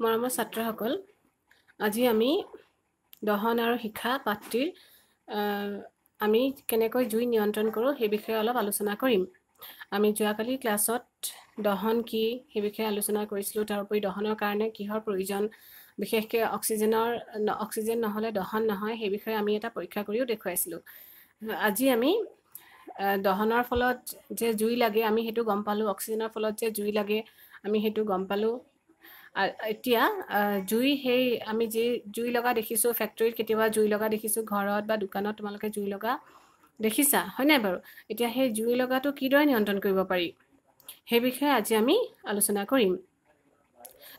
মৰমৰ ছাত্ৰসকল আজি আমি দহন আৰু শিক্ষা পাতৃৰ আমি কেনেকৈ জুই নিয়ন্ত্ৰণ কৰোঁ সেই বিষয়ে অলপ আলোচনা কৰিম আমি যোৱাকালি ক্লাছত দহন কি সেই বিষয়ে আলোচনা কৰিছিলোঁ তাৰোপৰি দহনৰ কাৰণে কিহৰ প্ৰয়োজন বিশেষকৈ অক্সিজেনৰ অক্সিজেন নহ'লে দহন নহয় সেই বিষয়ে আমি এটা পৰীক্ষা কৰিও দেখুৱাইছিলোঁ আজি আমি দহনৰ ফলত যে জুই লাগে আমি সেইটো গম পালোঁ অক্সিজেনৰ ফলত যে জুই লাগে আমি সেইটো গম পালোঁ এতিয়া জুই সেই আমি যি জুই লগা দেখিছোঁ ফেক্টৰীত কেতিয়াবা জুই লগা দেখিছোঁ ঘৰত বা দোকানত তোমালোকে জুই লগা দেখিছা হয় নাই বাৰু এতিয়া সেই জুই লগাটো কিদৰে নিয়ন্ত্ৰণ কৰিব পাৰি সেই বিষয়ে আজি আমি আলোচনা কৰিম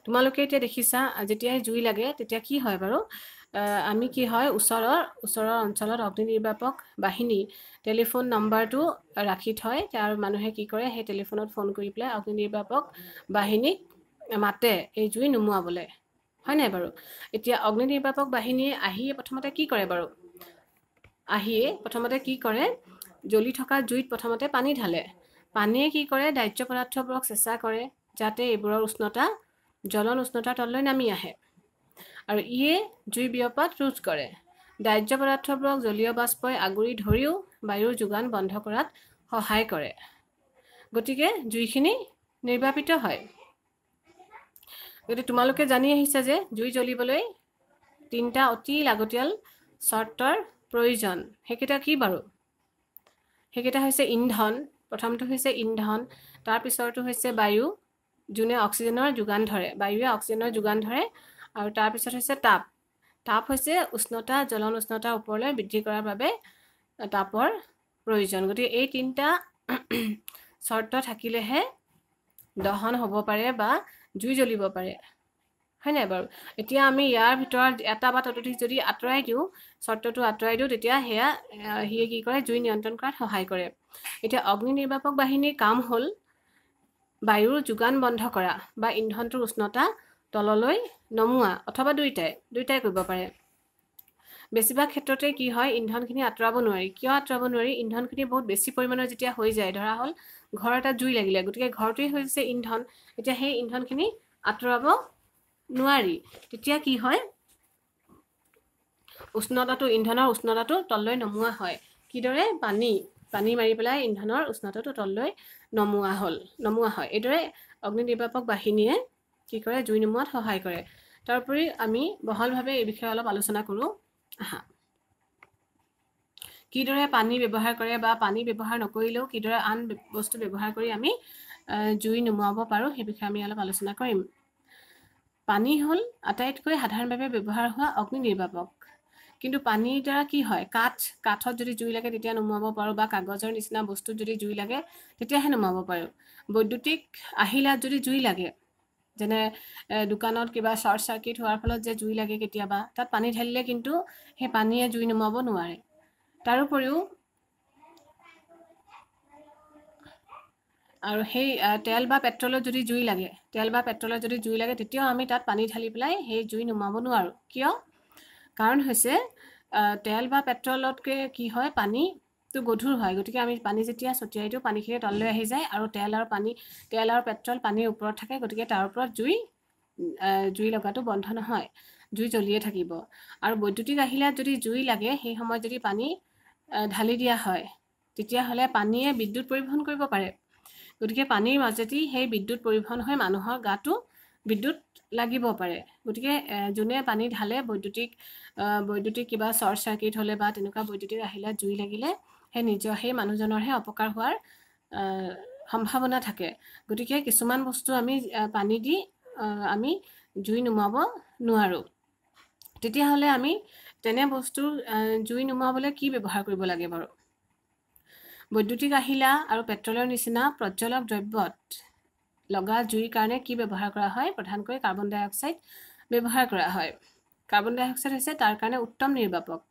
তোমালোকে এতিয়া দেখিছা যেতিয়াই জুই লাগে তেতিয়া কি হয় বাৰু আমি কি হয় ওচৰৰ ওচৰৰ অঞ্চলত অগ্নি নিৰ্বাপক বাহিনী টেলিফোন নম্বৰটো ৰাখি থয় আৰু মানুহে কি কৰে সেই টেলিফোনত ফোন কৰি পেলাই অগ্নি নিৰ্বাপক বাহিনীক মাতে এই জুই নুমুৱাবলৈ হয় নাই বাৰু এতিয়া অগ্নি নিৰ্বাপক বাহিনীয়ে আহি প্ৰথমতে কি কৰে বাৰু আহিয়ে প্ৰথমতে কি কৰে জ্বলি থকা জুইত প্ৰথমতে পানী ঢালে পানীয়ে কি কৰে দাহ্য পদাৰ্থবোৰক চেষ্টা কৰে যাতে এইবোৰৰ উষ্ণতা জ্বলন উষ্ণতাৰ তললৈ নামি আহে আৰু ইয়ে জুই বিয়পাত ৰোধ কৰে দাহ্য পদাৰ্থবোৰক জলীয় বাষ্পই আগুৰি ধৰিও বায়ুৰ যোগান বন্ধ কৰাত সহায় কৰে গতিকে জুইখিনি নিৰ্বাপিত হয় গতিকে তোমালোকে জানি আহিছা যে জুই জ্বলিবলৈ তিনিটা অতি লাগতিয়াল চৰ্তৰ প্ৰয়োজন সেইকেইটা কি বাৰু সেইকেইটা হৈছে ইন্ধন প্ৰথমটো হৈছে ইন্ধন তাৰপিছৰটো হৈছে বায়ু যোনে অক্সিজেনৰ যোগান ধৰে বায়ুৱে অক্সিজেনৰ যোগান ধৰে আৰু তাৰপিছত হৈছে তাপ তাপ হৈছে উষ্ণতা জলন উষ্ণতাৰ ওপৰলৈ বৃদ্ধি কৰাৰ বাবে তাপৰ প্ৰয়োজন গতিকে এই তিনিটা চৰ্ত থাকিলেহে দহন হ'ব পাৰে বা জুই জ্বলিব পাৰে হয় নাই বাৰু এতিয়া আমি ইয়াৰ ভিতৰত এটা বা ততোধিক যদি আঁতৰাই দিওঁ চৰ্তটো আঁতৰাই দিওঁ তেতিয়া সেয়া সিয়ে কি কৰে জুই নিয়ন্ত্ৰণ কৰাত সহায় কৰে এতিয়া অগ্নি নিৰ্বাপক বাহিনীৰ কাম হ'ল বায়ুৰ যোগান বন্ধ কৰা বা ইন্ধনটোৰ উষ্ণতা তললৈ নমোৱা অথবা দুয়োটাই দুয়োটাই কৰিব পাৰে বেছিভাগ ক্ষেত্ৰতে কি হয় ইন্ধনখিনি আঁতৰাব নোৱাৰি কিয় আঁতৰাব নোৱাৰি ইন্ধনখিনি বহুত বেছি পৰিমাণৰ যেতিয়া হৈ যায় ধৰা হ'ল ঘৰ এটা জুই লাগিলে গতিকে ঘৰটোৱেই হৈছে ইন্ধন এতিয়া সেই ইন্ধনখিনি আঁতৰাব নোৱাৰি তেতিয়া কি হয় উষ্ণতাটো ইন্ধনৰ উষ্ণতাটো তললৈ নমোৱা হয় কিদৰে পানী পানী মাৰি পেলাই ইন্ধনৰ উষ্ণতাটো তললৈ নমোৱা হ'ল নমোৱা হয় এইদৰে অগ্নি নিৰ্বাপক বাহিনীয়ে কি কৰে জুই নমোৱাত সহায় কৰে তাৰোপৰি আমি বহলভাৱে এই বিষয়ে অলপ আলোচনা কৰোঁ কিদৰে পানী ব্যৱহাৰ কৰে বা পানী ব্যৱহাৰ নকৰিলেও কিদৰে আন বস্তু ব্যৱহাৰ কৰি আমি জুই নুমুৱাব পাৰোঁ সেই বিষয়ে আমি অলপ আলোচনা কৰিম পানী হ'ল আটাইতকৈ সাধাৰণভাৱে ব্যৱহাৰ হোৱা অগ্নি নিৰ্বাপক কিন্তু পানীৰ দ্বাৰা কি হয় কাঠ কাঠত যদি জুই লাগে তেতিয়া নুমুৱাব পাৰোঁ বা কাগজৰ নিচিনা বস্তুত যদি জুই লাগে তেতিয়াহে নুমুৱাব পাৰোঁ বৈদ্যুতিক আহিলাত যদি জুই লাগে যেনে দোকানত কিবা চৰ্ট চাৰ্কিট হোৱাৰ ফলত যে জুই লাগে কেতিয়াবা তাত পানী ঢালিলে কিন্তু সেই পানীয়ে জুই নুমাব নোৱাৰে তাৰোপৰিও আৰু সেই তেল বা পেট্ৰলত যদি জুই লাগে তেল বা পেট্ৰলত যদি জুই লাগে তেতিয়াও আমি তাত পানী ঢালি পেলাই সেই জুই নুমাব নোৱাৰোঁ কিয় কাৰণ হৈছে তেল বা পেট্ৰলতকৈ কি হয় পানী টো গধুৰ হয় গতিকে আমি পানী যেতিয়া ছটিয়াই দিওঁ পানীখিনি তললৈ আহি যায় আৰু তেল আৰু পানী তেল আৰু পেট্ৰল পানীৰ ওপৰত থাকে গতিকে তাৰ ওপৰত জুই জুই লগাটো বন্ধ নহয় জুই জ্বলিয়ে থাকিব আৰু বৈদ্যুতিক আহিলাত যদি জুই লাগে সেই সময়ত যদি পানী ঢালি দিয়া হয় তেতিয়াহ'লে পানীয়ে বিদ্যুৎ পৰিবহণ কৰিব পাৰে গতিকে পানীৰ মাজেদি সেই বিদ্যুৎ পৰিবহণ হৈ মানুহৰ গাটো বিদ্যুৎ লাগিব পাৰে গতিকে যোনে পানী ঢালে বৈদ্যুতিক বৈদ্যুতিক কিবা শ্বৰ্ট চাৰ্কিট হ'লে বা তেনেকুৱা বৈদ্যুতিক আহিলে জুই লাগিলে সেই নিজৰ সেই মানুহজনৰহে অপকাৰ হোৱাৰ সম্ভাৱনা থাকে গতিকে কিছুমান বস্তু আমি পানী দি আমি জুই নুমুৱাব নোৱাৰোঁ তেতিয়াহ'লে আমি তেনে বস্তু জুই নুমুৱাবলৈ কি ব্যৱহাৰ কৰিব লাগে বাৰু বৈদ্যুতিক আহিলা আৰু পেট্ৰলৰ নিচিনা প্ৰজ্বলক দ্ৰব্যত লগা জুইৰ কাৰণে কি ব্যৱহাৰ কৰা হয় প্ৰধানকৈ কাৰ্বন ডাই অক্সাইড ব্যৱহাৰ কৰা হয় কাৰ্বন ডাই অক্সাইড হৈছে তাৰ কাৰণে উত্তম নিৰ্বাপক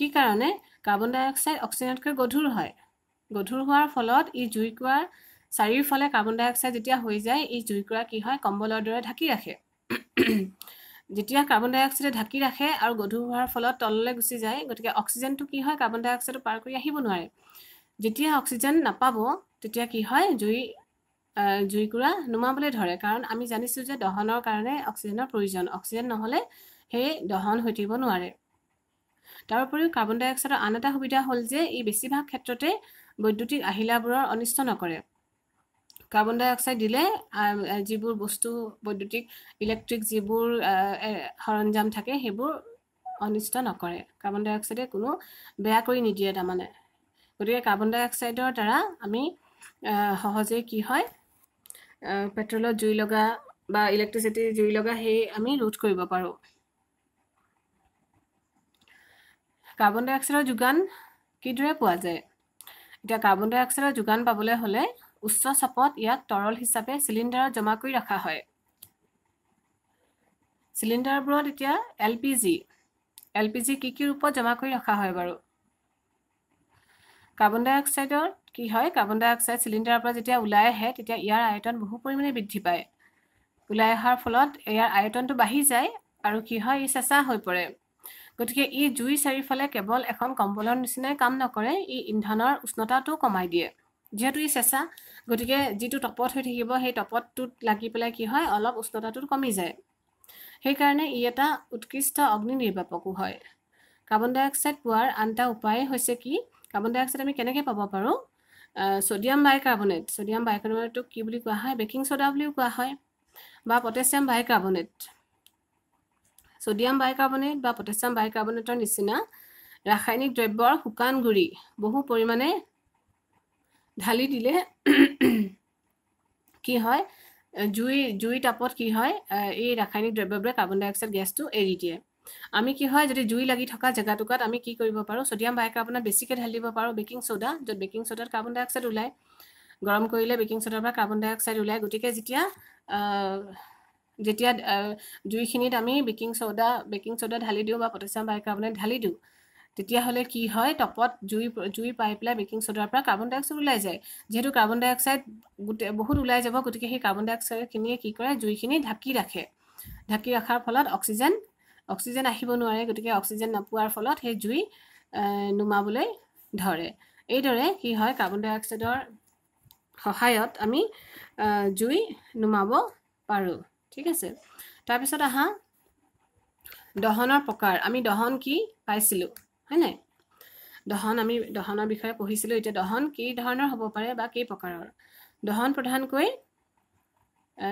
কি কাৰণে কাৰ্বন ডাই অক্সাইড অক্সিজেনতকৈ গধুৰ হয় গধুৰ হোৱাৰ ফলত ই জুইকুৰা চাৰিওফালে কাৰ্বন ডাই অক্সাইড যেতিয়া হৈ যায় ই জুইকুৰা কি হয় কম্বলৰ দৰে ঢাকি ৰাখে যেতিয়া কাৰ্বন ডাই অক্সাইডে ঢাকি ৰাখে আৰু গধুৰ হোৱাৰ ফলত তললৈ গুচি যায় গতিকে অক্সিজেনটো কি হয় কাৰ্বন ডাই অক্সাইডটো পাৰ কৰি আহিব নোৱাৰে যেতিয়া অক্সিজেন নাপাব তেতিয়া কি হয় জুই জুইকুৰা নুমাবলৈ ধৰে কাৰণ আমি জানিছোঁ যে দহনৰ কাৰণে অক্সিজেনৰ প্ৰয়োজন অক্সিজেন নহ'লে সেই দহন হৈ থাকিব নোৱাৰে তাৰ উপৰিও কাৰ্বন ডাই অক্সাইডৰ আন এটা সুবিধা হ'ল যে ই বেছিভাগ ক্ষেত্ৰতে বৈদ্যুতিক আহিলাবোৰৰ অনিষ্ট নকৰে কাৰ্বন ডাই অক্সাইড দিলে যিবোৰ বস্তু বৈদ্যুতিক ইলেক্ট্ৰিক যিবোৰ সৰঞ্জাম থাকে সেইবোৰ অনিষ্ট নকৰে কাৰ্বন ডাই অক্সাইডে কোনো বেয়া কৰি নিদিয়ে তাৰমানে গতিকে কাৰ্বন ডাই অক্সাইডৰ দ্বাৰা আমি সহজেই কি হয় পেট্ৰলত জুই লগা বা ইলেক্ট্ৰিচিটিৰ জুই লগা সেই আমি ৰোধ কৰিব পাৰোঁ কাৰ্বন ডাই অক্সাইডৰ যোগান কিদৰে পোৱা যায় এতিয়া কাৰ্বন ডাই অক্সাইডৰ যোগান পাবলৈ হ'লে উচ্চ চাপত ইয়াক তৰল হিচাপে চিলিণ্ডাৰত জমা কৰি ৰখা হয় চিলিণ্ডাৰবোৰত এতিয়া L P G L P G কি কি ৰূপত জমা কৰি ৰখা হয় বাৰু কাৰ্বন ডাই অক্সাইডৰ কি হয় কাৰ্বন ডাই অক্সাইড চিলিণ্ডাৰৰ পৰা যেতিয়া ওলাই আহে তেতিয়া ইয়াৰ আয়তন বহু পৰিমাণে বৃদ্ধি পায় ওলাই অহাৰ ফলত ইয়াৰ আয়তনটো বাঢ়ি যায় আৰু কি হয় ই চেঁচা হৈ পৰে গতিকে ই জুই চাৰিওফালে কেৱল এখন কম্বলৰ নিচিনাই কাম নকৰে ই ইন্ধনৰ উষ্ণতাটো কমাই দিয়ে যিহেতু ই চেঁচা গতিকে যিটো তপত হৈ থাকিব সেই তপতটোত লাগি পেলাই কি হয় অলপ উষ্ণতাটোত কমি যায় সেইকাৰণে ই এটা উৎকৃষ্ট অগ্নি নিৰ্বাপকো হয় কাৰ্বন ডাই অক্সাইড পোৱাৰ আন এটা উপায় হৈছে কি কাৰ্বন ডাই অক্সাইড আমি কেনেকৈ পাব পাৰোঁ ছডিয়াম বাইকাৰ্বনেট ছডিয়াম বাইকাৰ্বনেটটো কি বুলি কোৱা হয় বেকিং চ'ডা বুলিও কোৱা হয় বা পটেছিয়াম বাইকাৰ্বনেট ছডিয়াম বাইকাৰ্বনেট বা পটেছিয়াম বাইকাৰ্বনেটৰ নিচিনা ৰাসায়নিক দ্ৰব্যৰ শুকান গুড়ি বহু পৰিমাণে ঢালি দিলে কি হয় জুই জুই তাপত কি হয় এই ৰাসায়নিক দ্ৰব্যবোৰে কাৰ্বন ডাই অক্সাইড গেছটো এৰি দিয়ে আমি কি হয় যদি জুই লাগি থকা জেগাটোকাত আমি কি কৰিব পাৰোঁ ছডিয়াম বাইকাৰ্বনেট বেছিকৈ ঢালিব পাৰোঁ বেকিং চ'দা য'ত বেকিং চ'দাত কাৰ্বন ডাই অক্সাইড ওলায় গৰম কৰিলে বেকিং চ'দাৰ পৰা কাৰ্বন ডাই অক্সাইড ওলায় গতিকে যেতিয়া যেতিয়া জুইখিনিত আমি বেকিং চ'দা বেকিং চ'দা ঢালি দিওঁ বা পটেছিয়াম পটেচিয়াম বাইকাৰ্বনেট ঢালি দিওঁ তেতিয়াহ'লে কি হয় টপত জুই জুই পাই পেলাই বেকিং চ'দাৰ পৰা কাৰ্বন ডাই অক্সাইড ওলাই যায় যিহেতু কাৰ্বন ডাই অক্সাইড গোটেই বহুত ওলাই যাব গতিকে সেই কাৰ্বন ডাই অক্সাইডখিনিয়ে কি কৰে জুইখিনি ঢাকি ৰাখে ঢাকি ৰখাৰ ফলত অক্সিজেন অক্সিজেন আহিব নোৱাৰে গতিকে অক্সিজেন নোপোৱাৰ ফলত সেই জুই নুমাবলৈ ধৰে এইদৰে কি হয় কাৰ্বন ডাই অক্সাইডৰ সহায়ত আমি জুই নুমাব পাৰোঁ ঠিক আছে তাৰপিছত আহা দহনৰ প্ৰকাৰ আমি দহন কি পাইছিলোঁ হয় নাই দহন আমি দহনৰ বিষয়ে পঢ়িছিলোঁ এতিয়া দহন কি ধৰণৰ হ'ব পাৰে বা কেই প্ৰকাৰৰ দহন প্ৰধানকৈ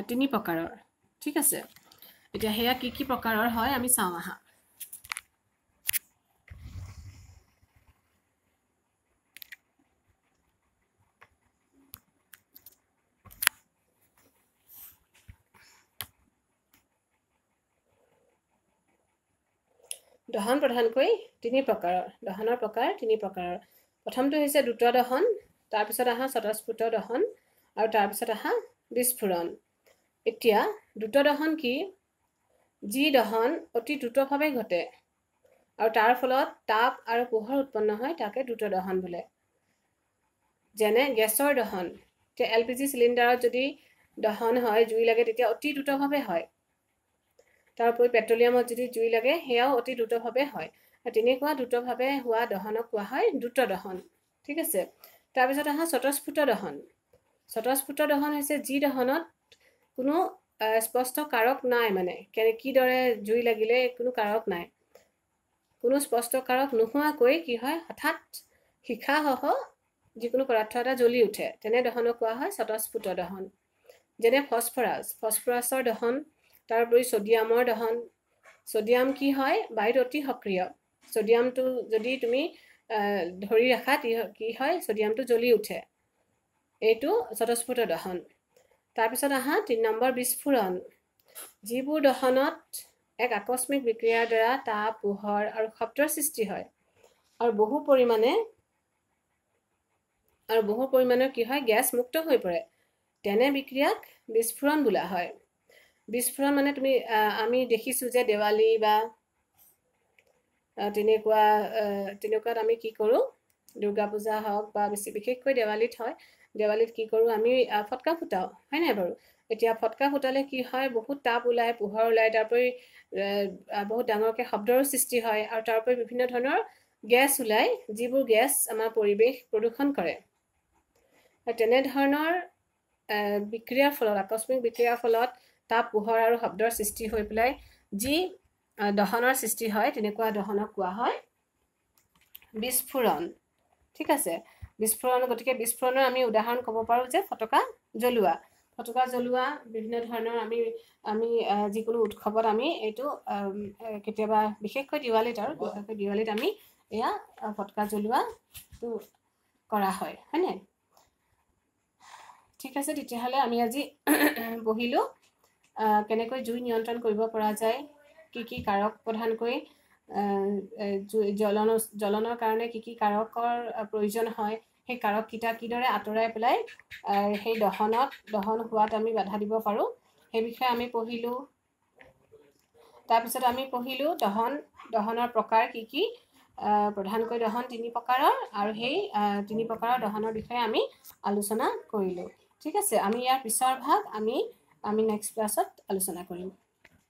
তিনি প্ৰকাৰৰ ঠিক আছে এতিয়া সেয়া কি কি প্ৰকাৰৰ হয় আমি চাওঁ আহা দহন প্ৰধানকৈ তিনি প্ৰকাৰৰ দহনৰ প্ৰকাৰ তিনি প্ৰকাৰৰ প্ৰথমটো হৈছে দ্ৰুত দহন তাৰপিছত আহা স্বতঃস্ফুট দহন আৰু তাৰপিছত আহা বিস্ফোৰণ এতিয়া দ্ৰুত দহন কি যি দহন অতি দ্ৰুতভাৱে ঘটে আৰু তাৰ ফলত তাপ আৰু পোহৰ উৎপন্ন হয় তাকে দ্ৰুত দহন বোলে যেনে গেছৰ দহন এতিয়া এল পি জি চিলিণ্ডাৰত যদি দহন হয় জুই লাগে তেতিয়া অতি দ্ৰুতভাৱে হয় তাৰোপৰি পেট্ৰলিয়ামত যদি জুই লাগে সেয়াও অতি দ্ৰুতভাৱে হয় আৰু তেনেকুৱা দ্ৰুতভাৱে হোৱা দহনক কোৱা হয় দ্ৰুত দহন ঠিক আছে তাৰপিছত অহা স্বতঃস্ফুট দহন স্বতঃস্ফুট দহন হৈছে যি দহনত কোনো স্পষ্ট কাৰক নাই মানে কেনে কিদৰে জুই লাগিলে কোনো কাৰক নাই কোনো স্পষ্ট কাৰক নোহোৱাকৈ কি হয় হঠাৎ শিখাসহ যিকোনো পদাৰ্থ এটা জ্বলি উঠে তেনে দহনক কোৱা হয় স্বতঃস্ফুট দহন যেনে ফচফৰাছ ফচফৰাছৰ দহন তাৰোপৰি ছডিয়ামৰ দহন ছডিয়াম কি হয় বায়ুত অতি সক্ৰিয় ছডিয়ামটো যদি তুমি ধৰি ৰাখা কি হয় ছডিয়ামটো জ্বলি উঠে এইটো স্বতঃস্ফুট দহন তাৰপিছত আহা তিনি নম্বৰ বিস্ফোৰণ যিবোৰ দহনত এক আকস্মিক বিক্ৰিয়াৰ দ্বাৰা তাপ পোহৰ আৰু শব্দৰ সৃষ্টি হয় আৰু বহু পৰিমাণে আৰু বহু পৰিমাণৰ কি হয় গেছ মুক্ত হৈ পৰে তেনে বিক্ৰিয়াক বিস্ফোৰণ বোলা হয় বিস্ফোৰণ মানে তুমি আমি দেখিছোঁ যে দেৱালী বা তেনেকুৱা তেনেকুৱাত আমি কি কৰোঁ দুৰ্গা পূজা হওক বা বেছি বিশেষকৈ দেৱালীত হয় দেৱালীত কি কৰোঁ আমি ফটকা ফুটাওঁ হয় নাই বাৰু এতিয়া ফটকা ফুটালে কি হয় বহুত তাপ ওলায় পোহৰ ওলায় তাৰ উপৰি বহুত ডাঙৰকৈ শব্দৰো সৃষ্টি হয় আৰু তাৰ উপৰি বিভিন্ন ধৰণৰ গেছ ওলায় যিবোৰ গেছ আমাৰ পৰিৱেশ প্ৰদূষণ কৰে তেনেধৰণৰ বিক্ৰিয়াৰ ফলত আকস্মিক বিক্ৰিয়াৰ ফলত তাপ পোহৰ আৰু শব্দৰ সৃষ্টি হৈ পেলাই যি দহনৰ সৃষ্টি হয় তেনেকুৱা দহনক কোৱা হয় বিস্ফোৰণ ঠিক আছে বিস্ফোৰণ গতিকে বিস্ফোৰণৰ আমি উদাহৰণ ক'ব পাৰোঁ যে ফটকা জ্বলোৱা ফটকা জ্বলোৱা বিভিন্ন ধৰণৰ আমি আমি যিকোনো উৎসৱত আমি এইটো কেতিয়াবা বিশেষকৈ দিৱালীত আৰু বিশেষকৈ দিৱালীত আমি এয়া ফটকা জ্বলোৱাটো কৰা হয় হয়নে ঠিক আছে তেতিয়াহ'লে আমি আজি বহিলোঁ কেনেকৈ জুই নিয়ন্ত্ৰণ কৰিব পৰা যায় কি কি কাৰক প্ৰধানকৈ জ্বলন জ্বলনৰ কাৰণে কি কি কাৰকৰ প্ৰয়োজন হয় সেই কাৰককেইটা কিদৰে আঁতৰাই পেলাই সেই দহনত দহন হোৱাত আমি বাধা দিব পাৰোঁ সেই বিষয়ে আমি পঢ়িলোঁ তাৰপিছত আমি পঢ়িলোঁ দহন দহনৰ প্ৰকাৰ কি কি প্ৰধানকৈ দহন তিনি প্ৰকাৰৰ আৰু সেই তিনি প্ৰকাৰৰ দহনৰ বিষয়ে আমি আলোচনা কৰিলোঁ ঠিক আছে আমি ইয়াৰ পিছৰ ভাগ আমি আমি নেক্সট ক্লাছত আলোচনা কৰিম